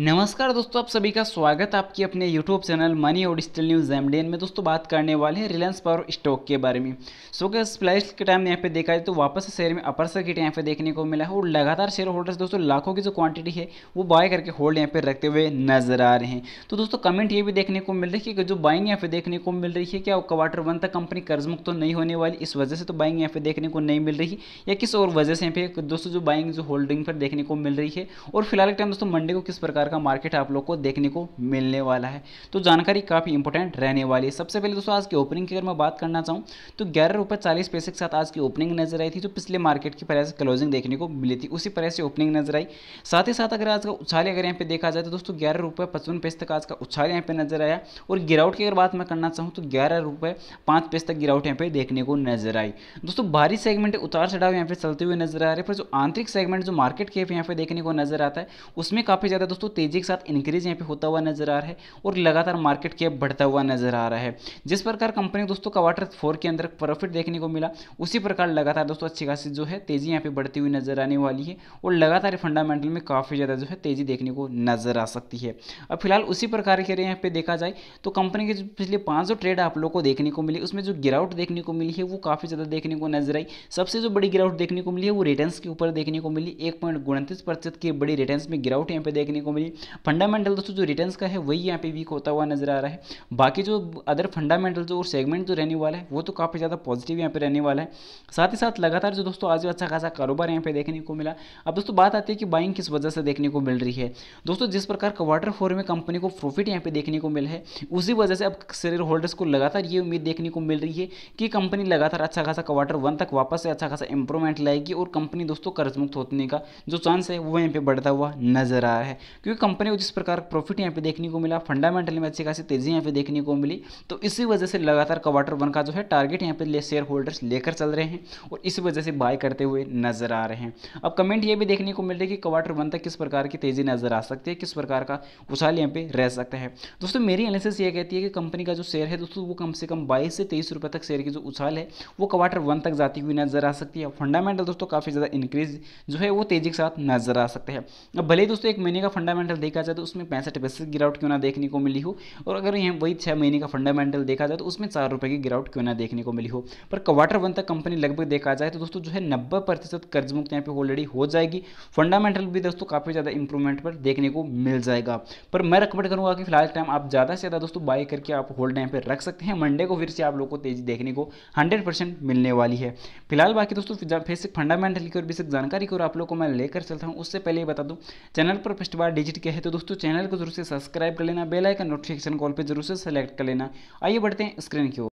नमस्कार दोस्तों आप सभी का स्वागत है आपकी अपने YouTube चैनल मनी और डिजिटल न्यूज़ एमडीएन में दोस्तों बात करने वाले हैं रिलायंस पावर स्टॉक के बारे में सो के स्प्लाइस के टाइम यहाँ पे देखा जाए तो वापस से शेयर में अपर सर्किट यहाँ पे देखने को मिला है और लगातार शेयर होल्डर्स दोस्तों लाखों की जो क्वांटिटी है वो बाय करके होल्ड यहाँ पे रखते हुए नजर आ रहे हैं तो दोस्तों कमेंट ये भी देखने को मिल रही है कि जो बाइंग यहाँ पे देखने को मिल रही है क्या क्वार्टर वन तक कंपनी कर्ज मुक्त तो नहीं होने वाली इस वजह से तो बाइंग यहाँ पे देखने को नहीं मिल रही या किस और वजह से यहाँ पे दोस्तों जो बाइंग जो होल्डिंग पर देखने को मिल रही है और फिलहाल के टाइम दोस्तों मंडे को किस प्रकार प्रकार का मार्केट आप लोग को देखने को मिलने वाला है तो जानकारी काफ़ी इंपॉर्टेंट रहने वाली है सबसे पहले दोस्तों आज की ओपनिंग की अगर मैं बात करना चाहूँ तो ग्यारह रुपये चालीस पैसे के साथ आज की ओपनिंग नजर आई थी जो पिछले मार्केट की प्राइस क्लोजिंग देखने को मिली थी उसी प्राइस से ओपनिंग नजर आई साथ ही साथ अगर आज का उछाल अगर यहाँ पे देखा जाए तो दोस्तों ग्यारह रुपये पचपन पैसे तक आज का उछाल यहाँ पे नजर आया और गिरावट की अगर बात मैं करना चाहूँ तो ग्यारह रुपये पाँच पैसे तक गिरावट यहाँ पे देखने को नजर आई दोस्तों भारी सेगमेंट उतार चढ़ाव यहाँ पे चलते हुए नजर आ रहे पर जो आंतरिक सेगमेंट जो मार्केट के यहाँ पे देखने को नजर आता है उसमें काफ़ी ज़्यादा दोस्तों तेज़ी के साथ इंक्रीज यहाँ पे होता हुआ नजर आ रहा है और लगातार मार्केट कैप बढ़ता हुआ नजर आ रहा है जिस प्रकार कंपनी दोस्तों क्वार्टर फोर के अंदर प्रॉफिट देखने को मिला उसी प्रकार लगातार दोस्तों अच्छी खासी जो है तेज़ी यहाँ पे बढ़ती हुई नजर आने वाली है और लगातार फंडामेंटल में काफ़ी ज़्यादा जो है तेज़ी देखने को नजर आ सकती है अब फिलहाल उसी प्रकार के यहाँ पे देखा जाए तो कंपनी के पिछले पांच सौ ट्रेड आप लोग को देखने को मिली उसमें जो गिरावट देखने को मिली है वो काफ़ी ज़्यादा देखने को नजर आई सबसे जो बड़ी गिरावट देखने को मिली है वो रिटर्न के ऊपर देखने को मिली एक पॉइंट उनतीस प्रतिशत की बड़ी रिटर्न में गिरावट यहाँ पे देखने को मिली भी फंडामेंटल दोस्तों जो रिटर्न का है वही यहाँ पे वीक होता हुआ नजर आ रहा है बाकी जो अदर फंडामेंटल जो और सेगमेंट जो रहने वाला है वो तो काफ़ी ज़्यादा पॉजिटिव यहाँ पे रहने वाला है साथ ही साथ लगातार जो दोस्तों आज अच्छा खासा कारोबार यहाँ पे देखने को मिला अब दोस्तों बात आती है कि बाइंग किस वजह से देखने को मिल रही है दोस्तों जिस प्रकार क्वार्टर फोर में कंपनी को प्रॉफिट यहाँ पे देखने को मिला है उसी वजह से अब शेयर होल्डर्स को लगातार ये उम्मीद देखने को मिल रही है कि कंपनी लगातार अच्छा खासा क्वार्टर वन तक वापस से अच्छा खासा इंप्रूवमेंट लाएगी और कंपनी दोस्तों कर्ज मुक्त होने का जो चांस है वो यहाँ पे बढ़ता हुआ नजर आ रहा है क्योंकि क्योंकि कंपनी को जिस प्रकार प्रॉफिट यहाँ पे देखने को मिला फंडामेंटल में अच्छी खासी तेजी यहाँ पे देखने को मिली तो इसी वजह से लगातार क्वार्टर वन का जो है टारगेट यहाँ पे ले शेयर होल्डर्स लेकर चल रहे हैं और इसी वजह से बाय करते हुए नजर आ रहे हैं अब कमेंट ये भी देखने को मिल रही है कि क्वार्टर वन तक किस प्रकार की तेजी नजर आ सकती है किस प्रकार का उछाल यहाँ पे रह सकता है दोस्तों मेरी एनालिसिस ये कहती है कि कंपनी का जो शेयर है दोस्तों वो कम से कम बाईस से तेईस रुपये तक शेयर की जो उछाल है वो क्वार्टर वन तक जाती हुई नजर आ सकती है फंडामेंटल दोस्तों काफ़ी ज़्यादा इंक्रीज जो है वो तेजी के साथ नजर आ सकते हैं अब भले दोस्तों एक महीने का फंडामेंटल फंडामेंटल देखा जाए तो उसमें पैंसठ रुपये से गिरावट क्यों ना देखने को मिली हो और अगर यहाँ वही छः महीने का फंडामेंटल देखा जाए तो उसमें चार रुपये की गिरावट क्यों ना देखने को मिली हो पर क्वार्टर वन तक कंपनी लगभग देखा जाए तो दोस्तों जो है नब्बे प्रतिशत कर्ज मुक्त यहाँ पर ऑलरेडी हो जाएगी फंडामेंटल भी दोस्तों काफ़ी ज़्यादा इंप्रूवमेंट पर देखने को मिल जाएगा पर मैं रिकमेंड करूँगा कि फिलहाल टाइम आप ज़्यादा से ज़्यादा दोस्तों बाई करके आप होल्ड यहाँ पर रख सकते हैं मंडे को फिर से आप लोग को तेज़ी देखने को हंड्रेड मिलने वाली है फिलहाल बाकी दोस्तों फिर से फंडामेंटल की और बेसिक जानकारी की और आप लोग को मैं लेकर चलता हूँ उससे पहले ये बता दूँ चैनल पर फर्स्ट बार डिजिटल विजिट किया है तो दोस्तों चैनल को जरूर से सब्सक्राइब कर लेना बेल आइकन नोटिफिकेशन कॉल पर जरूर से सेलेक्ट कर लेना आइए बढ़ते हैं स्क्रीन की ओर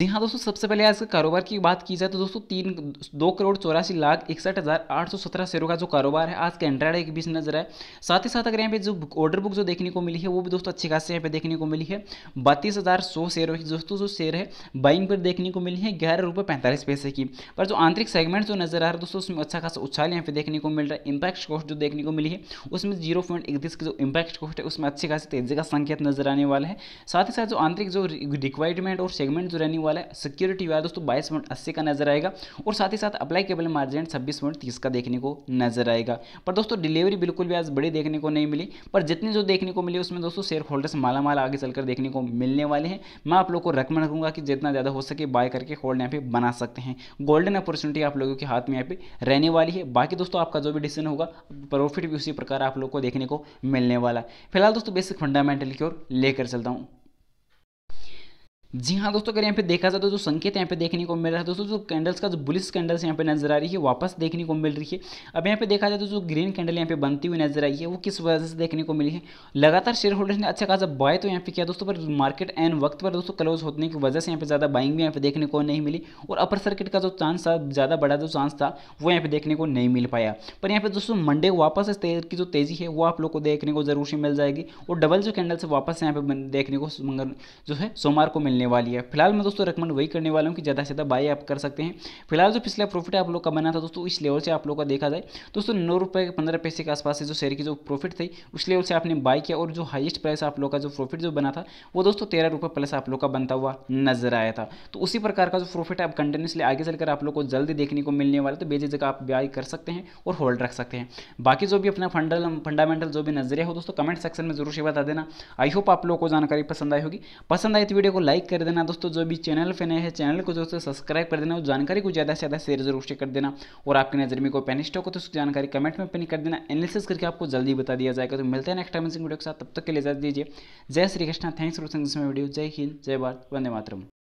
जी हाँ दोस्तों सबसे पहले आज के कारोबार की बात की जाए तो दोस्तों तीन दो करोड़ चौरासी लाख इकसठ हज़ार आठ सौ सत्रह शेयरों का जो कारोबार है आज के एंड्राइड के बीच नजर आए साथ ही साथ अगर यहाँ पे जो ऑर्डर बुक जो देखने को मिली है वो भी दोस्तों अच्छी खासी यहाँ पे देखने को मिली है बत्तीस हज़ार सौ शेयरों की दोस्तों जो शेयर है बाइंग पर देखने को मिली है ग्यारह रुपये पैंतालीस पैसे की पर जो आंतरिक सेगमेंट जो नजर आ रहा है दोस्तों उसमें अच्छा खासा उछाल यहाँ पे देखने को मिल रहा है इम्पैक्ट कॉस्ट जो देखने को मिली है उसमें जीरो पॉइंट इकतीस की जो इम्पैक्ट कॉस्ट है उसमें अच्छी खासी तेजी का संकेत नजर आने वाला है साथ ही साथ जो आंतरिक जो रिक्वायरमेंट और सेगमेंट जो रहने होने वाला है सिक्योरिटी वाला दोस्तों बाईस पॉइंट अस्सी का नजर आएगा और साथ ही साथ अप्लाई केबल मार्जिन छब्बीस पॉइंट तीस का देखने को नजर आएगा पर दोस्तों डिलीवरी बिल्कुल भी आज बड़ी देखने को नहीं मिली पर जितनी जो देखने को मिली उसमें दोस्तों शेयर होल्डर्स माला माला आगे चलकर देखने को मिलने वाले हैं मैं आप लोग को रेकमेंड करूँगा कि जितना ज़्यादा हो सके बाय करके होल्ड यहाँ पे बना सकते हैं गोल्डन अपॉर्चुनिटी आप लोगों के हाथ में यहाँ पे रहने वाली है बाकी दोस्तों आपका जो भी डिसीजन होगा प्रॉफिट भी उसी प्रकार आप लोग को देखने को मिलने वाला है फिलहाल दोस्तों बेसिक फंडामेंटल की ओर लेकर चलता हूँ जी हाँ दोस्तों अगर यहाँ पे देखा जाए तो जो संकेत यहाँ पे देखने को मिल रहा है दोस्तों जो कैंडल्स का जो बुलिस कैंडल्स यहाँ पे नजर आ रही है वापस देखने को मिल रही है अब यहाँ पे देखा जाए तो जो ग्रीन कैंडल यहाँ पे बनती हुई नजर आई है वो किस वजह से देखने को मिली है लगातार शेयर होल्डर्स ने अच्छा खासा बाय तो यहाँ पे किया दोस्तों पर मार्केट एंड वक्त पर दोस्तों क्लोज होने की वजह से यहाँ पे ज़्यादा बाइंग भी यहाँ पे देखने को नहीं मिली और अपर सर्किट का जो चांस था ज़्यादा बड़ा जो चांस था वो यहाँ पे देखने को नहीं मिल पाया पर यहाँ पे दोस्तों मंडे वापस की जो तेज़ी है वो आप लोग को देखने को जरूर से मिल जाएगी और डबल जो कैंडल्स वापस यहाँ पे देखने को जो है सोमवार को मिलने मिलने वाली है फिलहाल मैं दोस्तों रिकमेंड वही करने वाला हूँ कि ज़्यादा से ज़्यादा बाई आप कर सकते हैं फिलहाल जो पिछला प्रॉफिट आप लोग का बना था दोस्तों इस लेवल से आप लोग का देखा जाए दोस्तों नौ रुपये पंद्रह पैसे के आसपास से जो शेयर की जो प्रॉफिट थी उस लेवल से आपने बाई किया और जो हाइस्ट प्राइस आप लोग का जो प्रॉफिट जो बना था वो दोस्तों तेरह रुपये प्लस आप लोग का बनता हुआ नजर आया था तो उसी प्रकार का जो प्रॉफिट आप कंटिन्यूसली आगे चलकर आप लोग को जल्दी देखने को मिलने वाला तो बेजी जगह आप बाई कर सकते हैं और होल्ड रख सकते हैं बाकी जो भी अपना फंडल फंडामेंटल जो भी नजरिया हो दोस्तों कमेंट सेक्शन में जरूर से बता देना आई होप आप लोग को जानकारी पसंद आई होगी पसंद आई तो वीडियो को लाइक कर देना दोस्तों जो भी चैनल पे नए हैं चैनल को दोस्तों सब्सक्राइब कर देना उस जानकारी को ज़्यादा से ज़्यादा शेयर जरूर से कर देना और आपकी नज़र में कोई पेन स्टॉक हो तो उसकी जानकारी कमेंट में पिन कर देना एनालिसिस करके आपको जल्दी बता दिया जाएगा तो मिलते हैं नेक्स्ट टाइम वीडियो के साथ तब तक के लिए जाए दीजिए जय Shri Krishna thanks for watching this video जय हिंद जय भारत वंदे मातरम